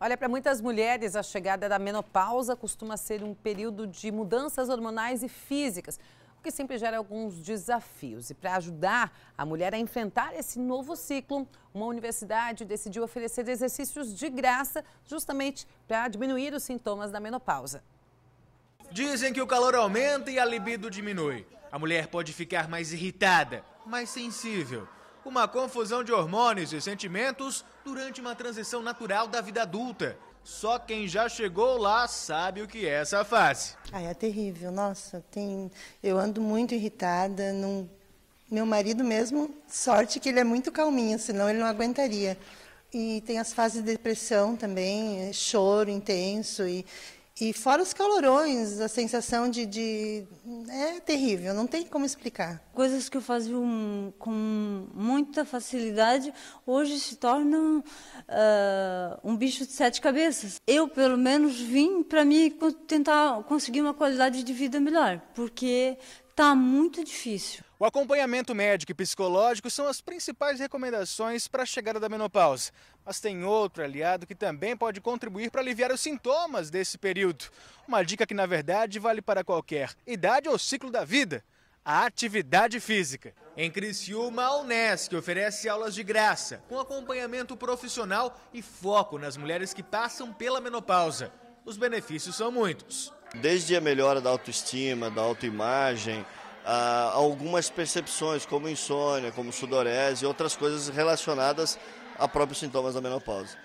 Olha, para muitas mulheres, a chegada da menopausa costuma ser um período de mudanças hormonais e físicas, o que sempre gera alguns desafios. E para ajudar a mulher a enfrentar esse novo ciclo, uma universidade decidiu oferecer exercícios de graça justamente para diminuir os sintomas da menopausa. Dizem que o calor aumenta e a libido diminui. A mulher pode ficar mais irritada, mais sensível uma confusão de hormônios e sentimentos durante uma transição natural da vida adulta. Só quem já chegou lá sabe o que é essa fase. Ah, é terrível. Nossa, tem... eu ando muito irritada. Não... Meu marido mesmo, sorte que ele é muito calminho, senão ele não aguentaria. E tem as fases de depressão também, é choro intenso e e fora os calorões, a sensação de, de, É terrível, não tem como explicar. Coisas que eu fazia com muita facilidade, hoje se tornam uh, um bicho de sete cabeças. Eu, pelo menos, vim para mim tentar conseguir uma qualidade de vida melhor, porque Tá muito difícil. O acompanhamento médico e psicológico são as principais recomendações para a chegada da menopausa. Mas tem outro aliado que também pode contribuir para aliviar os sintomas desse período. Uma dica que, na verdade, vale para qualquer idade ou ciclo da vida a atividade física. Em Criciúma, a Unesc oferece aulas de graça, com acompanhamento profissional e foco nas mulheres que passam pela menopausa. Os benefícios são muitos desde a melhora da autoestima, da autoimagem, a algumas percepções, como insônia, como sudorese e outras coisas relacionadas a próprios sintomas da menopausa.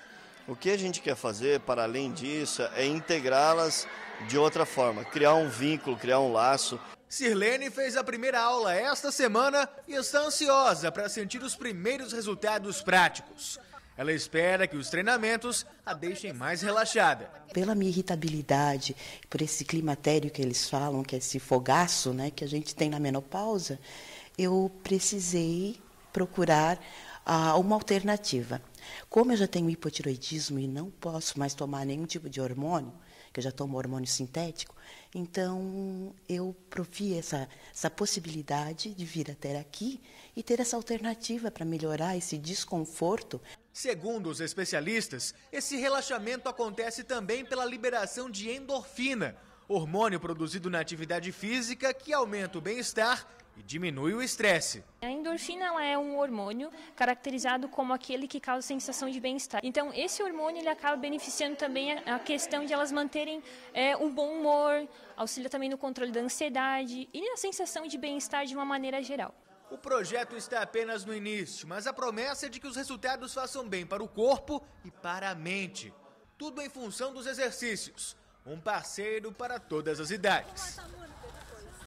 O que a gente quer fazer, para além disso, é integrá-las de outra forma, criar um vínculo, criar um laço. Sirlene fez a primeira aula esta semana e está ansiosa para sentir os primeiros resultados práticos. Ela espera que os treinamentos a deixem mais relaxada. Pela minha irritabilidade, por esse climatério que eles falam, que é esse fogaço né, que a gente tem na menopausa, eu precisei procurar ah, uma alternativa. Como eu já tenho hipotiroidismo e não posso mais tomar nenhum tipo de hormônio, que eu já tomo hormônio sintético, então eu provi essa, essa possibilidade de vir até aqui e ter essa alternativa para melhorar esse desconforto. Segundo os especialistas, esse relaxamento acontece também pela liberação de endorfina, hormônio produzido na atividade física que aumenta o bem-estar e diminui o estresse. A endorfina é um hormônio caracterizado como aquele que causa sensação de bem-estar. Então, esse hormônio ele acaba beneficiando também a questão de elas manterem é, um bom humor, auxilia também no controle da ansiedade e na sensação de bem-estar de uma maneira geral. O projeto está apenas no início, mas a promessa é de que os resultados façam bem para o corpo e para a mente. Tudo em função dos exercícios. Um parceiro para todas as idades.